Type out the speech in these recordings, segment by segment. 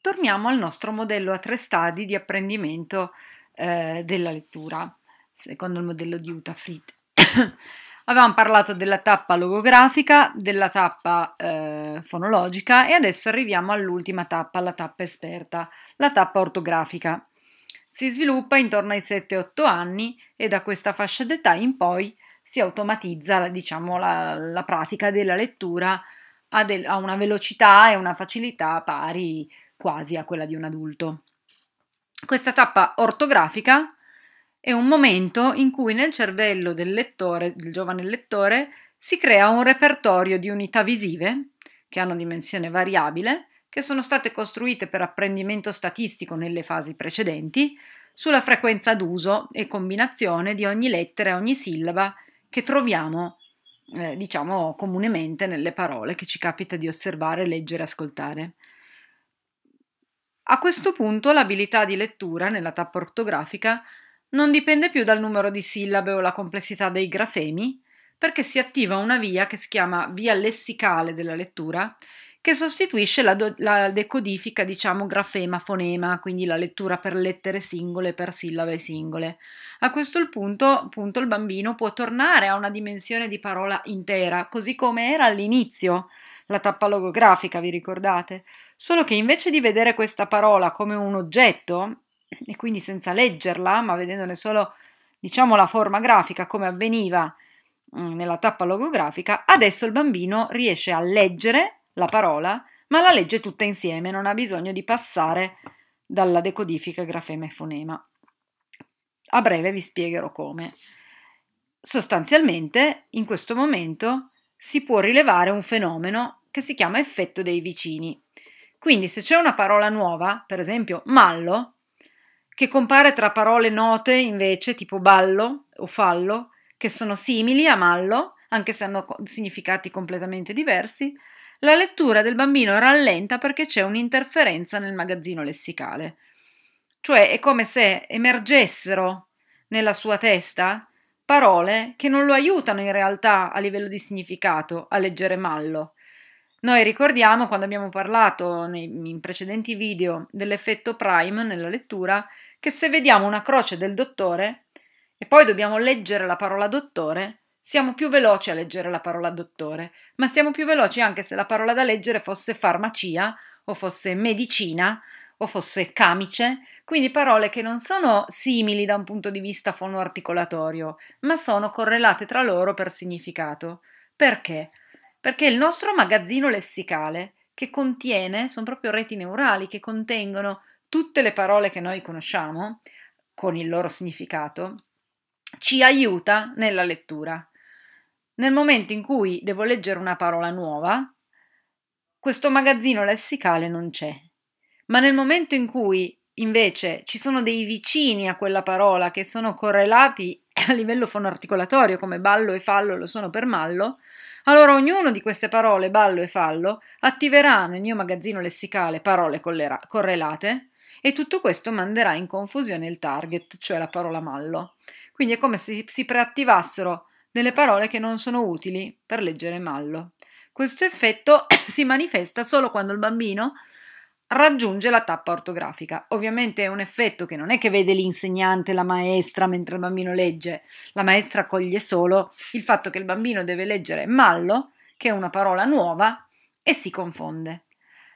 torniamo al nostro modello a tre stadi di apprendimento eh, della lettura, secondo il modello di Uta Fried. Avevamo parlato della tappa logografica, della tappa eh, fonologica e adesso arriviamo all'ultima tappa, la tappa esperta, la tappa ortografica. Si sviluppa intorno ai 7-8 anni e da questa fascia d'età in poi si automatizza diciamo, la, la pratica della lettura a, del, a, una velocità e una facilità pari quasi a quella di un adulto. Questa tappa ortografica è un momento in cui nel cervello del lettore, del giovane lettore, si crea un repertorio di unità visive che hanno dimensione variabile, che sono state costruite per apprendimento statistico nelle fasi precedenti, sulla frequenza d'uso e combinazione di ogni lettera e ogni sillaba che troviamo, eh, diciamo, comunemente nelle parole che ci capita di osservare, leggere, ascoltare. A questo punto l'abilità di lettura nella tappa ortografica non dipende più dal numero di sillabe o la complessità dei grafemi, perché si attiva una via che si chiama via lessicale della lettura, che sostituisce la, do- la decodifica, diciamo, grafema-fonema, quindi la lettura per lettere singole, per sillabe singole. A questo punto, punto il bambino può tornare a una dimensione di parola intera, così come era all'inizio, la tappa logografica, vi ricordate? Solo che invece di vedere questa parola come un oggetto, e quindi senza leggerla, ma vedendone solo, diciamo, la forma grafica, come avveniva mm, nella tappa logografica, adesso il bambino riesce a leggere la parola, ma la legge tutta insieme, non ha bisogno di passare dalla decodifica grafema e fonema. A breve vi spiegherò come. Sostanzialmente, in questo momento si può rilevare un fenomeno che si chiama effetto dei vicini. Quindi se c'è una parola nuova, per esempio mallo, che compare tra parole note invece tipo ballo o fallo, che sono simili a mallo, anche se hanno significati completamente diversi, la lettura del bambino rallenta perché c'è un'interferenza nel magazzino lessicale. Cioè è come se emergessero nella sua testa parole che non lo aiutano in realtà a livello di significato a leggere mallo, noi ricordiamo quando abbiamo parlato nei, in precedenti video dell'effetto prime nella lettura che se vediamo una croce del dottore e poi dobbiamo leggere la parola dottore, siamo più veloci a leggere la parola dottore, ma siamo più veloci anche se la parola da leggere fosse farmacia o fosse medicina o fosse camice, quindi parole che non sono simili da un punto di vista fonoarticolatorio, ma sono correlate tra loro per significato. Perché? perché il nostro magazzino lessicale, che contiene, sono proprio reti neurali che contengono tutte le parole che noi conosciamo, con il loro significato, ci aiuta nella lettura. Nel momento in cui devo leggere una parola nuova, questo magazzino lessicale non c'è. Ma nel momento in cui invece ci sono dei vicini a quella parola che sono correlati a livello fonoarticolatorio, come ballo e fallo lo sono per mallo, allora ognuna di queste parole, ballo e fallo, attiverà nel mio magazzino lessicale parole correlate e tutto questo manderà in confusione il target, cioè la parola mallo. Quindi è come se si preattivassero delle parole che non sono utili per leggere mallo. Questo effetto si manifesta solo quando il bambino raggiunge la tappa ortografica. Ovviamente è un effetto che non è che vede l'insegnante, la maestra mentre il bambino legge, la maestra coglie solo il fatto che il bambino deve leggere mallo, che è una parola nuova, e si confonde.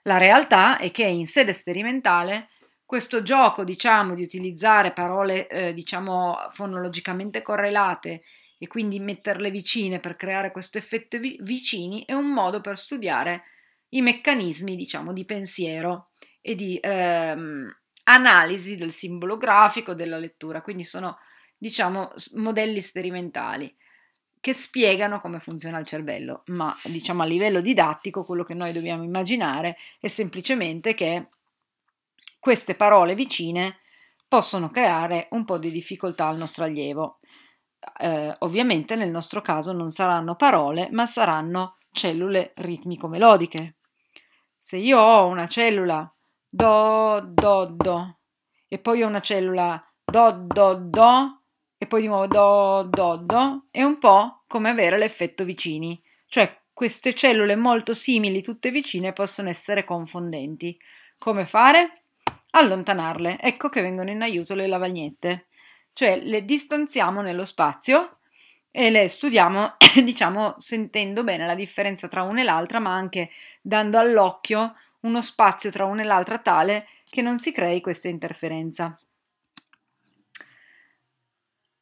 La realtà è che in sede sperimentale questo gioco, diciamo, di utilizzare parole, eh, diciamo, fonologicamente correlate e quindi metterle vicine per creare questo effetto vi- vicini è un modo per studiare i meccanismi, diciamo, di pensiero e di ehm, analisi del simbolo grafico della lettura, quindi sono diciamo modelli sperimentali che spiegano come funziona il cervello, ma diciamo a livello didattico quello che noi dobbiamo immaginare è semplicemente che queste parole vicine possono creare un po' di difficoltà al nostro allievo. Eh, ovviamente nel nostro caso non saranno parole, ma saranno cellule ritmico-melodiche. Se io ho una cellula do, do, do, e poi ho una cellula do, do, do, e poi di nuovo do, do, do, è un po' come avere l'effetto vicini, cioè queste cellule molto simili, tutte vicine, possono essere confondenti. Come fare? Allontanarle. Ecco che vengono in aiuto le lavagnette, cioè le distanziamo nello spazio e le studiamo, diciamo, sentendo bene la differenza tra una e l'altra, ma anche dando all'occhio uno spazio tra una e l'altra tale che non si crei questa interferenza.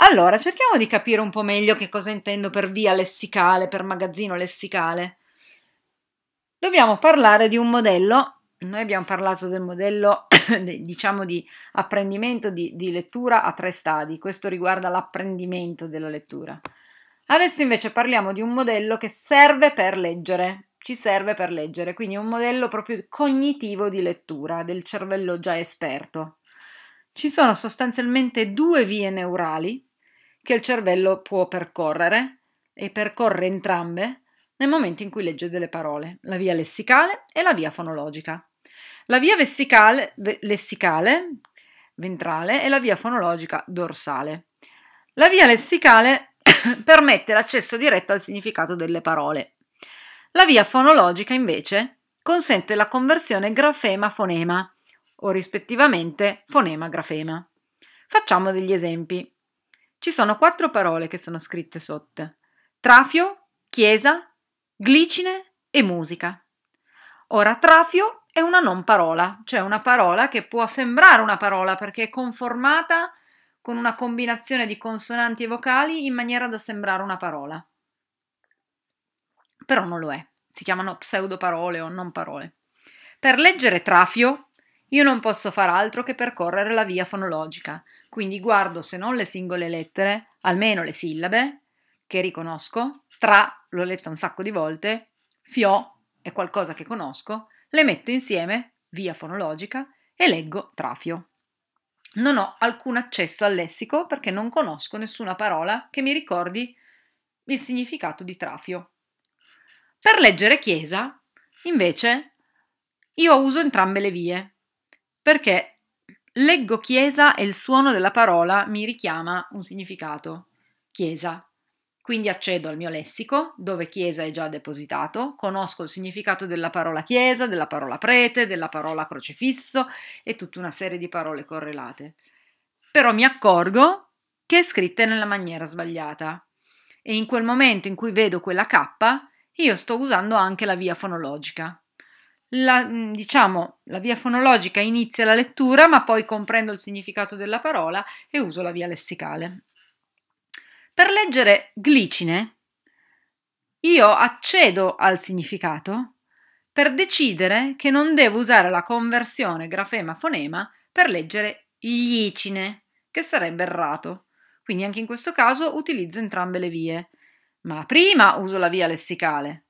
Allora, cerchiamo di capire un po' meglio che cosa intendo per via lessicale, per magazzino lessicale. Dobbiamo parlare di un modello noi abbiamo parlato del modello diciamo di apprendimento di, di, lettura a tre stadi, questo riguarda l'apprendimento della lettura. Adesso invece parliamo di un modello che serve per leggere, ci serve per leggere, quindi un modello proprio cognitivo di lettura del cervello già esperto. Ci sono sostanzialmente due vie neurali che il cervello può percorrere e percorre entrambe nel momento in cui legge delle parole, la via lessicale e la via fonologica. La via vessicale, lessicale, ventrale, e la via fonologica, dorsale. La via lessicale permette l'accesso diretto al significato delle parole la via fonologica invece consente la conversione grafema-fonema o rispettivamente fonema-grafema. Facciamo degli esempi. Ci sono quattro parole che sono scritte sotto. Trafio, chiesa, glicine e musica. Ora, trafio è una non parola, cioè una parola che può sembrare una parola perché è conformata con una combinazione di consonanti e vocali in maniera da sembrare una parola però non lo è. Si chiamano pseudoparole o non parole. Per leggere Trafio, io non posso far altro che percorrere la via fonologica, quindi guardo se non le singole lettere, almeno le sillabe, che riconosco, tra, l'ho letta un sacco di volte, fio è qualcosa che conosco, le metto insieme, via fonologica, e leggo Trafio. Non ho alcun accesso al lessico perché non conosco nessuna parola che mi ricordi il significato di Trafio. Per leggere chiesa, invece, io uso entrambe le vie, perché leggo chiesa e il suono della parola mi richiama un significato, chiesa. Quindi accedo al mio lessico, dove chiesa è già depositato, conosco il significato della parola chiesa, della parola prete, della parola crocifisso e tutta una serie di parole correlate. Però mi accorgo che è scritta nella maniera sbagliata. E in quel momento in cui vedo quella K, io sto usando anche la via fonologica. La, mm, diciamo, la via fonologica inizia la lettura, ma poi comprendo il significato della parola e uso la via lessicale. Per leggere glicine, io accedo al significato per decidere che non devo usare la conversione grafema-fonema per leggere glicine, che sarebbe errato. Quindi anche in questo caso utilizzo entrambe le vie ma prima uso la via lessicale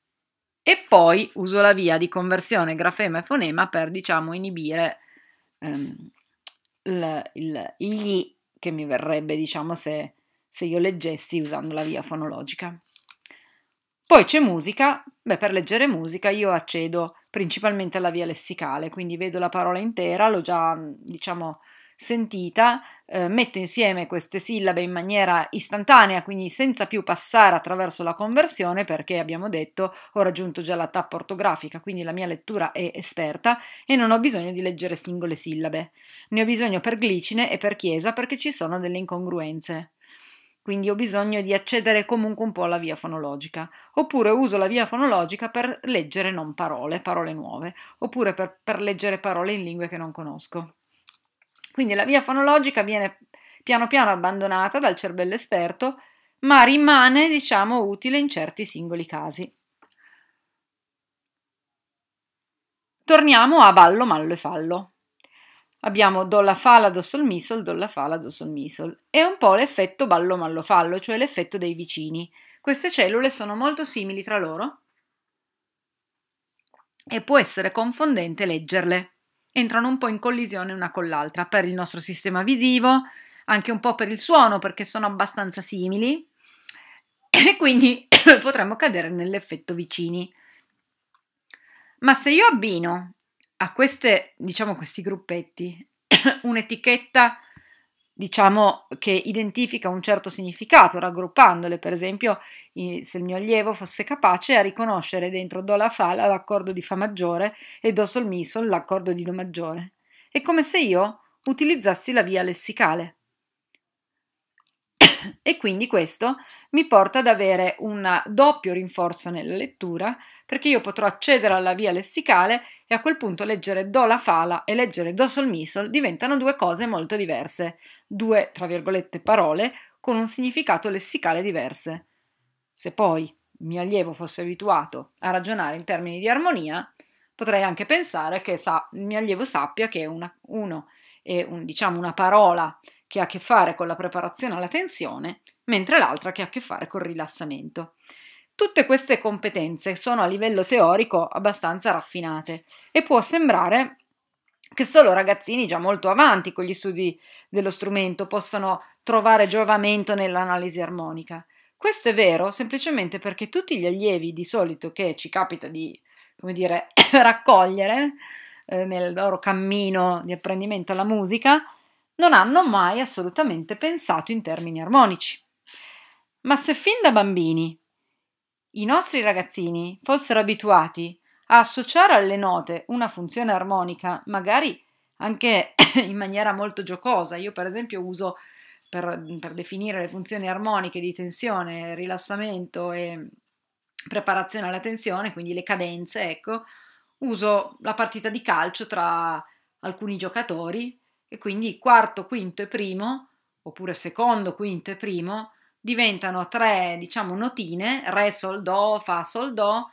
e poi uso la via di conversione grafema e fonema per, diciamo, inibire ehm, il, il, gli che mi verrebbe, diciamo, se, se io leggessi usando la via fonologica. Poi c'è musica, beh, per leggere musica io accedo principalmente alla via lessicale, quindi vedo la parola intera, l'ho già, diciamo, sentita, eh, metto insieme queste sillabe in maniera istantanea, quindi senza più passare attraverso la conversione, perché abbiamo detto ho raggiunto già la tappa ortografica, quindi la mia lettura è esperta e non ho bisogno di leggere singole sillabe. Ne ho bisogno per glicine e per chiesa perché ci sono delle incongruenze. Quindi ho bisogno di accedere comunque un po' alla via fonologica. Oppure uso la via fonologica per leggere non parole, parole nuove, oppure per, per leggere parole in lingue che non conosco. Quindi la via fonologica viene piano piano abbandonata dal cervello esperto, ma rimane, diciamo, utile in certi singoli casi. Torniamo a ballo, mallo e fallo. Abbiamo do la fa, la do sol mi sol, do la fa, la do sol mi sol. È un po' l'effetto ballo, mallo, fallo, cioè l'effetto dei vicini. Queste cellule sono molto simili tra loro e può essere confondente leggerle entrano un po' in collisione una con l'altra per il nostro sistema visivo, anche un po' per il suono perché sono abbastanza simili e quindi potremmo cadere nell'effetto vicini. Ma se io abbino a queste, diciamo, questi gruppetti un'etichetta diciamo che identifica un certo significato, raggruppandole, per esempio, se il mio allievo fosse capace a riconoscere dentro Do la Fa l'accordo di Fa maggiore e Do Sol Mi Sol l'accordo di Do maggiore. È come se io utilizzassi la via lessicale. e quindi questo mi porta ad avere un doppio rinforzo nella lettura, perché io potrò accedere alla via lessicale e a quel punto leggere Do la Fala e leggere Do Sol Mi Sol diventano due cose molto diverse due, tra virgolette, parole con un significato lessicale diverse. Se poi il mio allievo fosse abituato a ragionare in termini di armonia, potrei anche pensare che sa, il mio allievo sappia che una, uno è un, diciamo una parola che ha a che fare con la preparazione alla tensione, mentre l'altra che ha a che fare col rilassamento. Tutte queste competenze sono a livello teorico abbastanza raffinate e può sembrare che solo ragazzini già molto avanti con gli studi dello strumento possano trovare giovamento nell'analisi armonica. Questo è vero semplicemente perché tutti gli allievi di solito che ci capita di come dire, raccogliere eh, nel loro cammino di apprendimento alla musica non hanno mai assolutamente pensato in termini armonici. Ma se fin da bambini i nostri ragazzini fossero abituati a associare alle note una funzione armonica, magari anche in maniera molto giocosa. Io per esempio uso per, per definire le funzioni armoniche di tensione, rilassamento e preparazione alla tensione, quindi le cadenze, ecco, uso la partita di calcio tra alcuni giocatori e quindi quarto, quinto e primo, oppure secondo, quinto e primo, diventano tre, diciamo, notine, re, sol, do, fa, sol, do,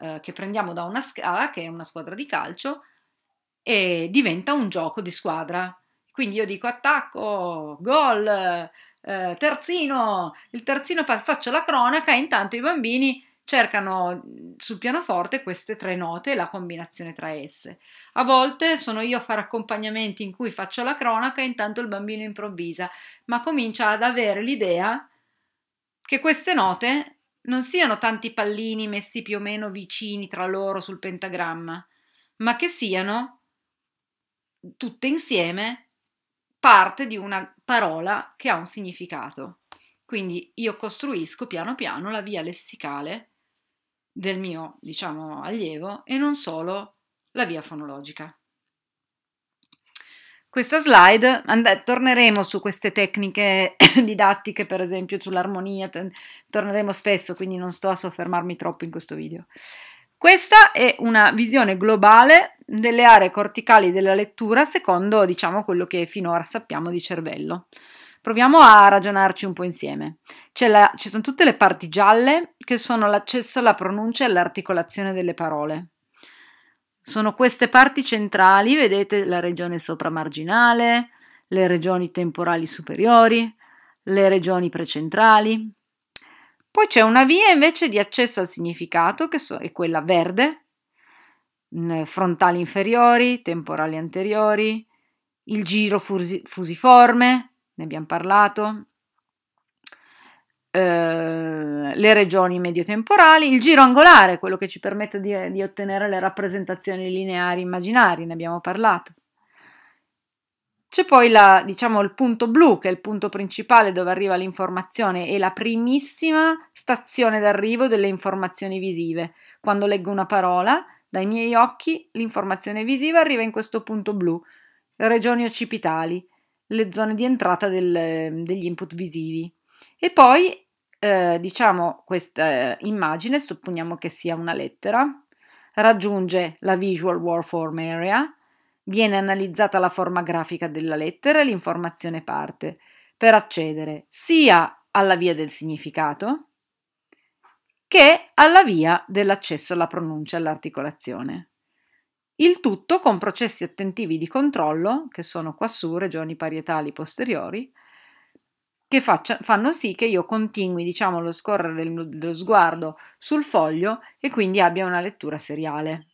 eh, che prendiamo da una scala, ah, che è una squadra di calcio, e diventa un gioco di squadra. Quindi io dico attacco, gol, eh, terzino, il terzino faccio la cronaca e intanto i bambini cercano sul pianoforte queste tre note e la combinazione tra esse. A volte sono io a fare accompagnamenti in cui faccio la cronaca e intanto il bambino improvvisa, ma comincia ad avere l'idea che queste note non siano tanti pallini messi più o meno vicini tra loro sul pentagramma, ma che siano tutte insieme parte di una parola che ha un significato. Quindi io costruisco piano piano la via lessicale del mio, diciamo, allievo e non solo la via fonologica. Questa slide, and- torneremo su queste tecniche didattiche, per esempio sull'armonia, t- torneremo spesso, quindi non sto a soffermarmi troppo in questo video. Questa è una visione globale delle aree corticali della lettura secondo diciamo quello che finora sappiamo di cervello. Proviamo a ragionarci un po' insieme. La, ci sono tutte le parti gialle che sono l'accesso alla pronuncia e all'articolazione delle parole. Sono queste parti centrali, vedete la regione sopramarginale, le regioni temporali superiori, le regioni precentrali. Poi c'è una via invece di accesso al significato, che so, è quella verde, frontali inferiori, temporali anteriori, il giro fusiforme, ne abbiamo parlato, eh, le regioni mediotemporali, il giro angolare, quello che ci permette di, di ottenere le rappresentazioni lineari immaginari, ne abbiamo parlato. C'è poi la, diciamo, il punto blu, che è il punto principale dove arriva l'informazione e la primissima stazione d'arrivo delle informazioni visive. Quando leggo una parola, dai miei occhi l'informazione visiva arriva in questo punto blu, regioni occipitali, le zone di entrata del, degli input visivi. E poi, eh, diciamo, questa immagine, supponiamo che sia una lettera, raggiunge la Visual Warform Area, viene analizzata la forma grafica della lettera e l'informazione parte per accedere sia alla via del significato, che alla via dell'accesso alla pronuncia e all'articolazione. Il tutto con processi attentivi di controllo, che sono quassù, regioni parietali posteriori, che faccia, fanno sì che io continui diciamo, lo scorrere dello sguardo sul foglio e quindi abbia una lettura seriale.